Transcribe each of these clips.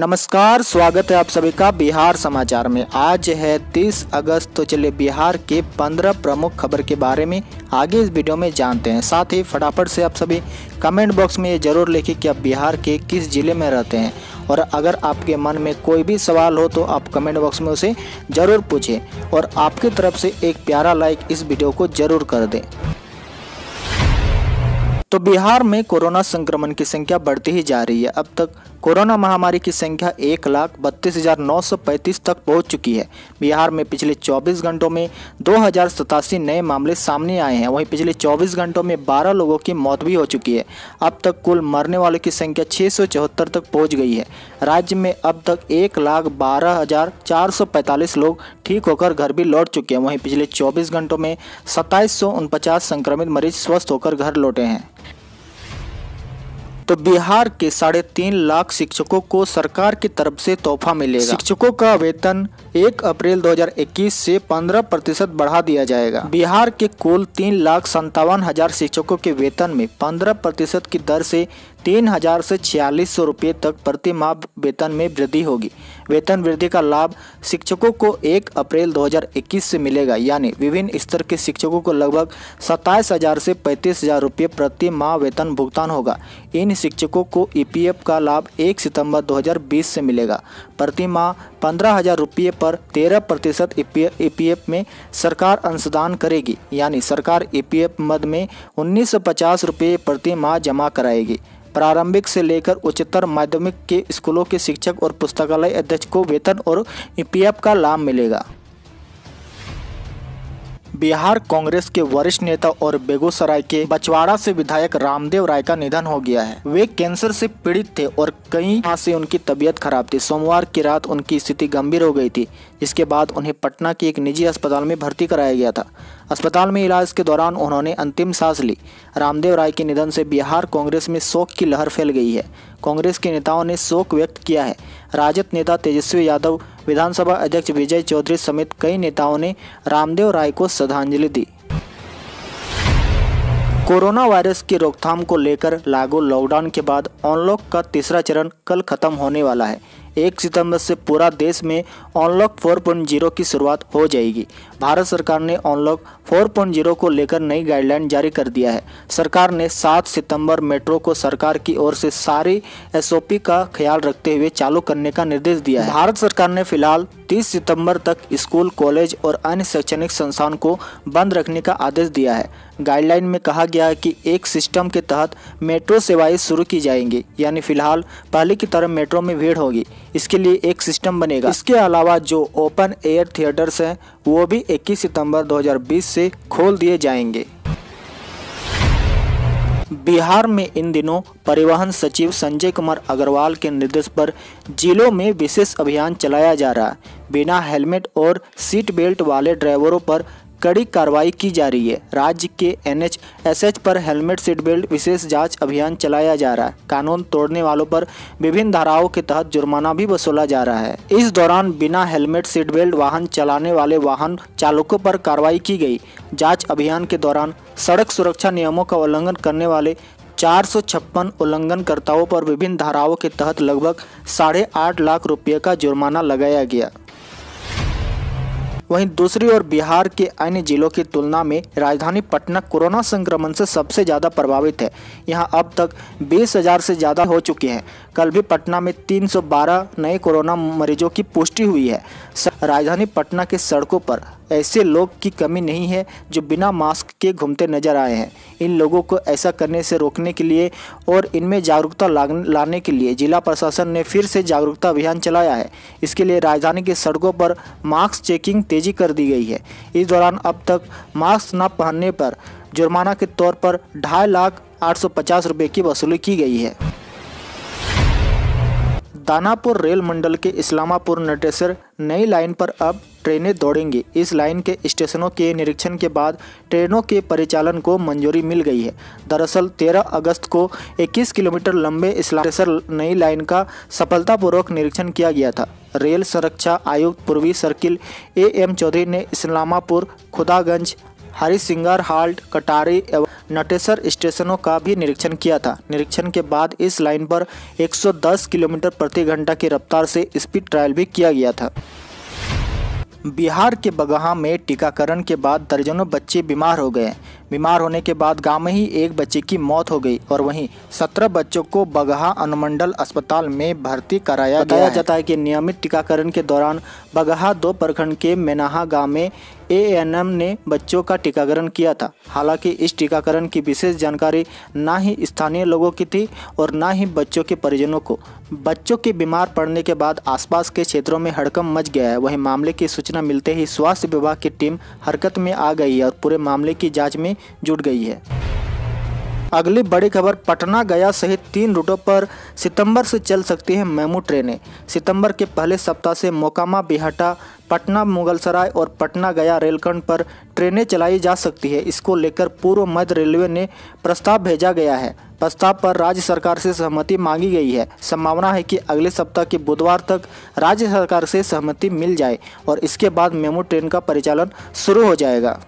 नमस्कार स्वागत है आप सभी का बिहार समाचार में आज है 30 अगस्त तो चलिए बिहार के 15 प्रमुख खबर के बारे में आगे इस वीडियो में जानते हैं साथ ही फटाफट से आप सभी कमेंट बॉक्स में ये जरूर लिखे कि आप बिहार के किस ज़िले में रहते हैं और अगर आपके मन में कोई भी सवाल हो तो आप कमेंट बॉक्स में उसे ज़रूर पूछें और आपकी तरफ से एक प्यारा लाइक इस वीडियो को ज़रूर कर दें तो बिहार में कोरोना संक्रमण की संख्या बढ़ती ही जा रही है अब तक कोरोना महामारी की संख्या एक लाख बत्तीस हजार नौ सौ पैंतीस तक पहुंच चुकी है बिहार में पिछले 24 घंटों में दो हजार सतासी नए मामले सामने आए हैं वहीं पिछले 24 घंटों में 12 लोगों की मौत भी हो चुकी है अब तक कुल मरने वालों की संख्या छः तक पहुंच गई है राज्य में अब तक एक लाख बारह हजार चार सौ पैंतालीस लोग ठीक होकर घर भी लौट चुके हैं वहीं पिछले चौबीस घंटों में सत्ताईस संक्रमित मरीज स्वस्थ होकर घर लौटे हैं तो बिहार के साढ़े तीन लाख शिक्षकों को सरकार की तरफ से तोहफा मिलेगा शिक्षकों का वेतन 1 अप्रैल 2021 से 15 प्रतिशत बढ़ा दिया जाएगा बिहार के कुल तीन लाख संतावन हजार शिक्षकों के वेतन में 15 प्रतिशत की दर से तीन हजार से छियालीस सौ रुपये तक प्रति माह वेतन में वृद्धि होगी वेतन वृद्धि का लाभ शिक्षकों को 1 अप्रैल 2021 से मिलेगा यानी विभिन्न स्तर के शिक्षकों को लगभग सत्ताईस हजार से पैंतीस हजार रुपये प्रति माह वेतन भुगतान होगा इन शिक्षकों को ईपीएफ का लाभ 1 सितंबर 2020 से मिलेगा प्रति माह पंद्रह हज़ार रुपये पर तेरह प्रतिशत ईपीएफ में सरकार अंशदान करेगी यानी सरकार ईपीएफ मद में उन्नीस सौ पचास रुपये प्रति माह जमा कराएगी प्रारंभिक से लेकर उच्चतर माध्यमिक के स्कूलों के शिक्षक और पुस्तकालय अध्यक्ष को वेतन और ईपीएफ का लाभ मिलेगा बिहार कांग्रेस के वरिष्ठ नेता और बेगूसराय के बछवाड़ा से विधायक रामदेव राय का निधन हो गया है वे कैंसर से पीड़ित थे और कई माह से उनकी तबीयत खराब थी सोमवार की रात उनकी स्थिति गंभीर हो गई थी इसके बाद उन्हें पटना के एक निजी अस्पताल में भर्ती कराया गया था अस्पताल में इलाज के दौरान उन्होंने अंतिम सांस ली रामदेव राय के निधन से बिहार कांग्रेस में शोक की लहर फैल गई है कांग्रेस के नेताओं ने शोक व्यक्त किया है राजद नेता तेजस्वी यादव विधानसभा अध्यक्ष विजय चौधरी समेत कई नेताओं ने रामदेव राय को श्रद्धांजलि दी कोरोना वायरस की रोकथाम को लेकर लागू लॉकडाउन के बाद अनलॉक का तीसरा चरण कल खत्म होने वाला है एक सितंबर से पूरा देश में अनलॉक जीरो की शुरुआत हो जाएगी भारत सरकार ने अनलॉक जीरो को लेकर नई गाइडलाइन जारी कर दिया है सरकार ने सात सितंबर मेट्रो को सरकार की ओर से सारी एसओपी का ख्याल रखते हुए चालू करने का निर्देश दिया है भारत सरकार ने फिलहाल 30 सितंबर तक स्कूल कॉलेज और अन्य शैक्षणिक संस्थान को बंद रखने का आदेश दिया है गाइडलाइन में कहा गया कि एक सिस्टम के तहत मेट्रो सेवाएं शुरू की जाएंगी यानी फिलहाल पहले की तरह मेट्रो में भीड़ होगी इसके लिए एक सिस्टम बनेगा इसके अलावा जो ओपन एयर थिएटर्स हैं वो भी 21 सितंबर 2020 से खोल दिए जाएंगे बिहार में इन दिनों परिवहन सचिव संजय कुमार अग्रवाल के निर्देश पर जिलों में विशेष अभियान चलाया जा रहा है बिना हेलमेट और सीट बेल्ट वाले ड्राइवरों पर कड़ी कार्रवाई की जा रही है राज्य के एस एच पर हेलमेट सीट बेल्ट विशेष जांच अभियान चलाया जा रहा है कानून तोड़ने वालों पर विभिन्न धाराओं के तहत जुर्माना भी वसूला जा रहा है इस दौरान बिना हेलमेट सीट बेल्ट वाहन चलाने वाले वाहन चालकों पर कार्रवाई की गई जांच अभियान के दौरान सड़क सुरक्षा नियमों का उल्लंघन करने वाले चार सौ छप्पन उल्लंघनकर्ताओं पर विभिन्न धाराओं के तहत लगभग साढ़े आठ लाख रुपये का जुर्माना लगाया गया वहीं दूसरी ओर बिहार के अन्य जिलों की तुलना में राजधानी पटना कोरोना संक्रमण से सबसे ज़्यादा प्रभावित है यहाँ अब तक बीस से ज़्यादा हो चुके हैं कल भी पटना में 312 नए कोरोना मरीजों की पुष्टि हुई है राजधानी पटना के सड़कों पर ऐसे लोग की कमी नहीं है जो बिना मास्क के घूमते नजर आए हैं इन लोगों को ऐसा करने से रोकने के लिए और इनमें जागरूकता लाने के लिए जिला प्रशासन ने फिर से जागरूकता अभियान चलाया है इसके लिए राजधानी की सड़कों पर मास्क चेकिंग तेजी कर दी गई है इस दौरान अब तक मास्क न पहनने पर जुर्माना के तौर पर ढाई लाख आठ सौ पचास रुपये की वसूली की गई है दानापुर रेल मंडल के इस्लामापुर नटेसर नई लाइन पर अब ट्रेनें दौड़ेंगी इस लाइन के स्टेशनों के निरीक्षण के बाद ट्रेनों के परिचालन को मंजूरी मिल गई है दरअसल 13 अगस्त को 21 किलोमीटर लंबे इस्लामेसर नई लाइन का सफलतापूर्वक निरीक्षण किया गया था रेल संरक्षा आयुक्त पूर्वी सर्किल ए एम चौधरी ने इस्लामापुर खुदागंज हरिसिंगार हाल्ट कटारी एवं नटेसर स्टेशनों का भी निरीक्षण किया था निरीक्षण के बाद इस लाइन पर 110 किलोमीटर प्रति घंटा की रफ्तार से स्पीड ट्रायल भी किया गया था बिहार के बगहा में टीकाकरण के बाद दर्जनों बच्चे बीमार हो गए बीमार होने के बाद गांव में ही एक बच्चे की मौत हो गई और वहीं सत्रह बच्चों को बगहा अनुमंडल अस्पताल में भर्ती कराया गया जाता है कि नियमित टीकाकरण के दौरान बगहा दो प्रखंड के मेनाहा गाँव में एएनएम ने बच्चों का टीकाकरण किया था हालांकि इस टीकाकरण की विशेष जानकारी न ही स्थानीय लोगों की थी और न ही बच्चों के परिजनों को बच्चों के बीमार पड़ने के बाद आसपास के क्षेत्रों में हड़कम मच गया है वहीं मामले की सूचना मिलते ही स्वास्थ्य विभाग की टीम हरकत में आ गई है और पूरे मामले की जांच में जुट गई है अगली बड़ी खबर पटना गया सहित तीन रूटों पर सितंबर से चल सकती हैं मेमू ट्रेनें सितंबर के पहले सप्ताह से मोकामा बिहटा पटना मुगलसराय और पटना गया रेलखंड पर ट्रेनें चलाई जा सकती है इसको लेकर पूर्व मध्य रेलवे ने प्रस्ताव भेजा गया है प्रस्ताव पर राज्य सरकार से सहमति मांगी गई है संभावना है कि अगले सप्ताह के बुधवार तक राज्य सरकार से सहमति मिल जाए और इसके बाद मेमू ट्रेन का परिचालन शुरू हो जाएगा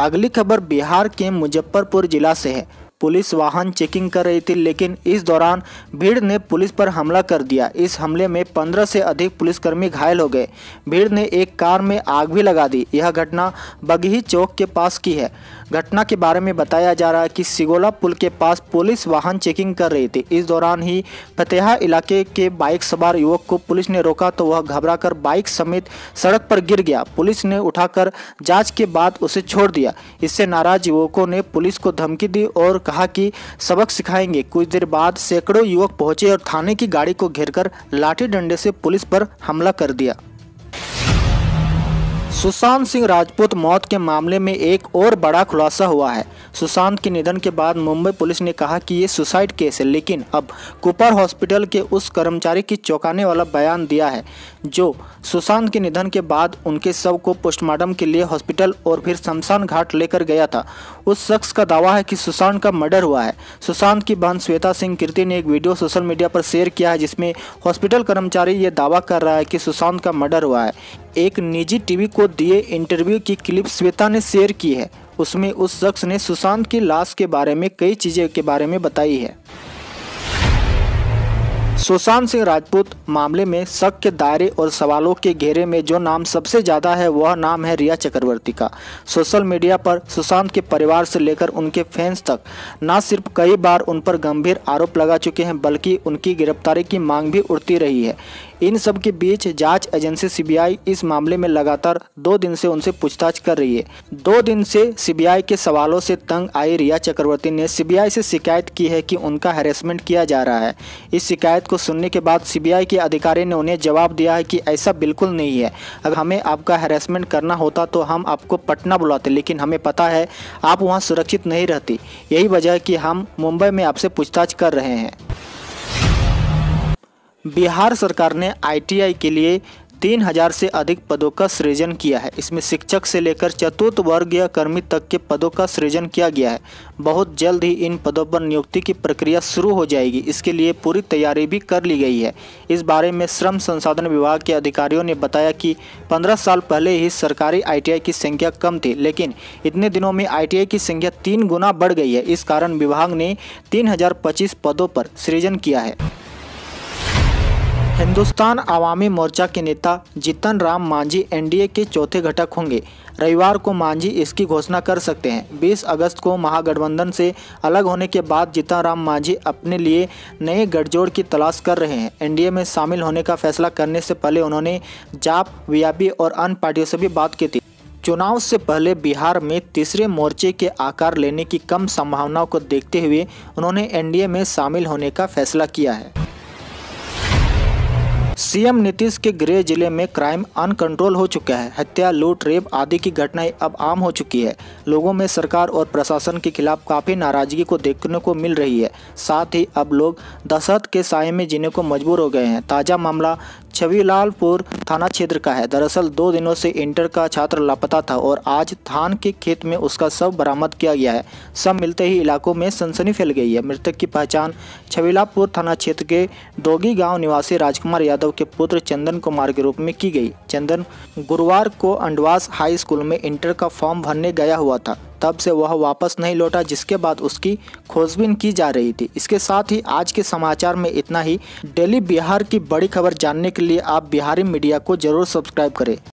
अगली खबर बिहार के मुजफ्फरपुर जिला से है पुलिस वाहन चेकिंग कर रही थी लेकिन इस दौरान भीड़ ने पुलिस पर हमला कर दिया इस हमले में 15 से अधिक पुलिसकर्मी घायल हो गए भीड़ ने एक कार में आग भी लगा दी यह घटना बगही चौक के पास की है घटना के बारे में बताया जा रहा है कि सिगोला पुल के पास पुलिस वाहन चेकिंग कर रही थी इस दौरान ही फतेहा इलाके के बाइक सवार युवक को पुलिस ने रोका तो वह घबराकर बाइक समेत सड़क पर गिर गया पुलिस ने उठाकर जांच के बाद उसे छोड़ दिया इससे नाराज युवकों ने पुलिस को धमकी दी और कहा कि सबक सिखाएंगे कुछ देर बाद सैकड़ों युवक पहुंचे और थाने की गाड़ी को घेरकर लाठी डंडे से पुलिस पर हमला कर दिया सुशांत सिंह राजपूत मौत के मामले में एक और बड़ा खुलासा हुआ है सुशांत के निधन के बाद मुंबई पुलिस ने कहा कि ये सुसाइड केस है लेकिन अब कुपर हॉस्पिटल के उस कर्मचारी की चौंकाने वाला बयान दिया है जो सुशांत के निधन के बाद उनके शव को पोस्टमार्टम के लिए हॉस्पिटल और फिर शमशान घाट लेकर गया था उस शख्स का दावा है कि सुशांत का मर्डर हुआ है सुशांत की बहन श्वेता सिंह कीर्ति ने एक वीडियो सोशल मीडिया पर शेयर किया है जिसमें हॉस्पिटल कर्मचारी ये दावा कर रहा है कि सुशांत का मर्डर हुआ है एक निजी टीवी को को दिए इंटरव्यू की क्लिप श्वेता ने शेयर की है उसमें उस शख्स ने सुशांत की लाश के बारे में कई चीज़ें के बारे में बताई है सुशांत सिंह राजपूत मामले में शक के दायरे और सवालों के घेरे में जो नाम सबसे ज़्यादा है वह नाम है रिया चक्रवर्ती का सोशल मीडिया पर सुशांत के परिवार से लेकर उनके फैंस तक न सिर्फ कई बार उन पर गंभीर आरोप लगा चुके हैं बल्कि उनकी गिरफ्तारी की मांग भी उठती रही है इन सब के बीच जांच एजेंसी सीबीआई इस मामले में लगातार दो दिन से उनसे पूछताछ कर रही है दो दिन से सीबीआई के सवालों से तंग आई रिया चक्रवर्ती ने सीबीआई से शिकायत की है कि उनका हेरेसमेंट किया जा रहा है इस शिकायत को सुनने के बाद सीबीआई के अधिकारी ने उन्हें जवाब दिया है कि ऐसा बिल्कुल नहीं है अगर हमें आपका हेरासमेंट करना होता तो हम आपको पटना बुलाते लेकिन हमें पता है आप वहाँ सुरक्षित नहीं रहती यही वजह है कि हम मुंबई में आपसे पूछताछ कर रहे हैं बिहार सरकार ने आईटीआई के लिए तीन हजार से अधिक पदों का सृजन किया है इसमें शिक्षक से लेकर चतुर्थ वर्ग या कर्मी तक के पदों का सृजन किया गया है बहुत जल्द ही इन पदों पर नियुक्ति की प्रक्रिया शुरू हो जाएगी इसके लिए पूरी तैयारी भी कर ली गई है इस बारे में श्रम संसाधन विभाग के अधिकारियों ने बताया कि पंद्रह साल पहले ही सरकारी आई की संख्या कम थी लेकिन इतने दिनों में आई की संख्या तीन गुना बढ़ गई है इस कारण विभाग ने तीन पदों पर सृजन किया है हिंदुस्तान आवामी मोर्चा के नेता जीतन राम मांझी एनडीए के चौथे घटक होंगे रविवार को मांझी इसकी घोषणा कर सकते हैं 20 अगस्त को महागठबंधन से अलग होने के बाद जीतन राम मांझी अपने लिए नए गठजोड़ की तलाश कर रहे हैं एनडीए में शामिल होने का फैसला करने से पहले उन्होंने जाप वीआपी और अन्य पार्टियों से भी बात की थी चुनाव से पहले बिहार में तीसरे मोर्चे के आकार लेने की कम संभावनाओं को देखते हुए उन्होंने एनडीए में शामिल होने का फैसला किया है सीएम नीतीश के गृह जिले में क्राइम अनकंट्रोल हो चुका है हत्या लूट रेप आदि की घटनाएं अब आम हो चुकी है लोगों में सरकार और प्रशासन के खिलाफ काफ़ी नाराजगी को देखने को मिल रही है साथ ही अब लोग दशहत के साय में जीने को मजबूर हो गए हैं ताज़ा मामला छबीलालपुर थाना क्षेत्र का है दरअसल दो दिनों से इंटर का छात्र लापता था और आज थान के खेत में उसका शव बरामद किया गया है सब मिलते ही इलाकों में सनसनी फैल गई है मृतक की पहचान छविलालपुर थाना क्षेत्र के दोगी गांव निवासी राजकुमार यादव के पुत्र चंदन कुमार के रूप में की गई चंदन गुरुवार को अंडवास हाई स्कूल में इंटर का फॉर्म भरने गया हुआ था तब से वह वापस नहीं लौटा जिसके बाद उसकी खोजबीन की जा रही थी इसके साथ ही आज के समाचार में इतना ही डेली बिहार की बड़ी खबर जानने के लिए आप बिहारी मीडिया को जरूर सब्सक्राइब करें